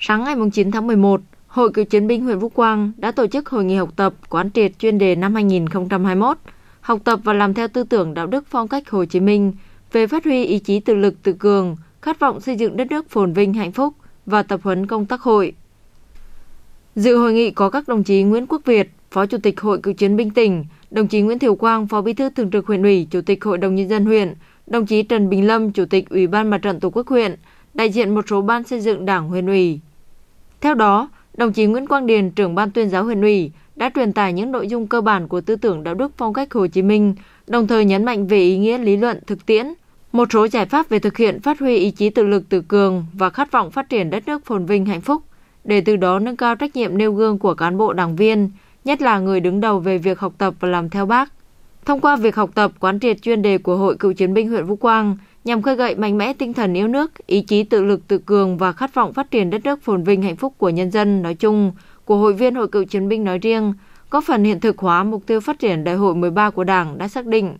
Sáng ngày 9 tháng 11, Hội Cựu chiến binh huyện Vũ Quang đã tổ chức hội nghị học tập quán triệt chuyên đề năm 2021, học tập và làm theo tư tưởng đạo đức phong cách Hồ Chí Minh về phát huy ý chí tự lực tự cường, khát vọng xây dựng đất nước phồn vinh hạnh phúc và tập huấn công tác hội. Dự hội nghị có các đồng chí Nguyễn Quốc Việt, Phó Chủ tịch Hội Cựu chiến binh tỉnh, đồng chí Nguyễn Thiều Quang, Phó Bí thư Thường trực huyện ủy, Chủ tịch Hội đồng nhân dân huyện, đồng chí Trần Bình Lâm, Chủ tịch Ủy ban Mặt trận Tổ quốc huyện, đại diện một số ban xây dựng Đảng huyện ủy, theo đó, đồng chí Nguyễn Quang Điền, trưởng ban tuyên giáo huyện ủy, đã truyền tải những nội dung cơ bản của tư tưởng đạo đức phong cách Hồ Chí Minh, đồng thời nhấn mạnh về ý nghĩa lý luận thực tiễn, một số giải pháp về thực hiện phát huy ý chí tự lực tự cường và khát vọng phát triển đất nước phồn vinh hạnh phúc, để từ đó nâng cao trách nhiệm nêu gương của cán bộ đảng viên, nhất là người đứng đầu về việc học tập và làm theo bác. Thông qua việc học tập quán triệt chuyên đề của Hội Cựu chiến binh huyện Vũ Quang, nhằm khơi gợi mạnh mẽ tinh thần yêu nước, ý chí tự lực tự cường và khát vọng phát triển đất nước phồn vinh hạnh phúc của nhân dân nói chung, của hội viên Hội cựu chiến binh nói riêng, góp phần hiện thực hóa mục tiêu phát triển Đại hội 13 của Đảng đã xác định.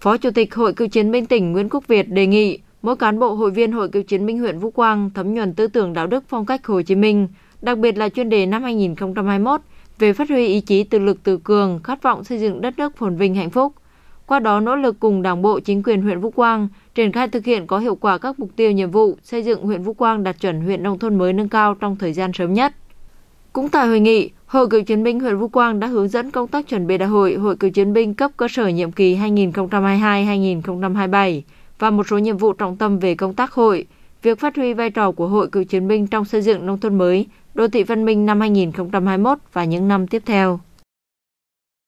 Phó Chủ tịch Hội cựu chiến binh tỉnh Nguyễn Quốc Việt đề nghị mỗi cán bộ hội viên Hội cựu chiến binh huyện Vũ Quang thấm nhuần tư tưởng đạo đức phong cách Hồ Chí Minh, đặc biệt là chuyên đề năm 2021 về phát huy ý chí tự lực tự cường, khát vọng xây dựng đất nước phồn vinh hạnh phúc – qua đó nỗ lực cùng Đảng bộ chính quyền huyện Vũ Quang triển khai thực hiện có hiệu quả các mục tiêu nhiệm vụ xây dựng huyện Vũ Quang đạt chuẩn huyện nông thôn mới nâng cao trong thời gian sớm nhất. Cũng tại hội nghị, Hội cựu chiến binh huyện Vũ Quang đã hướng dẫn công tác chuẩn bị đại hội Hội cựu chiến binh cấp cơ sở nhiệm kỳ 2022-2027 và một số nhiệm vụ trọng tâm về công tác hội, việc phát huy vai trò của Hội cựu chiến binh trong xây dựng nông thôn mới, đô thị văn minh năm 2021 và những năm tiếp theo.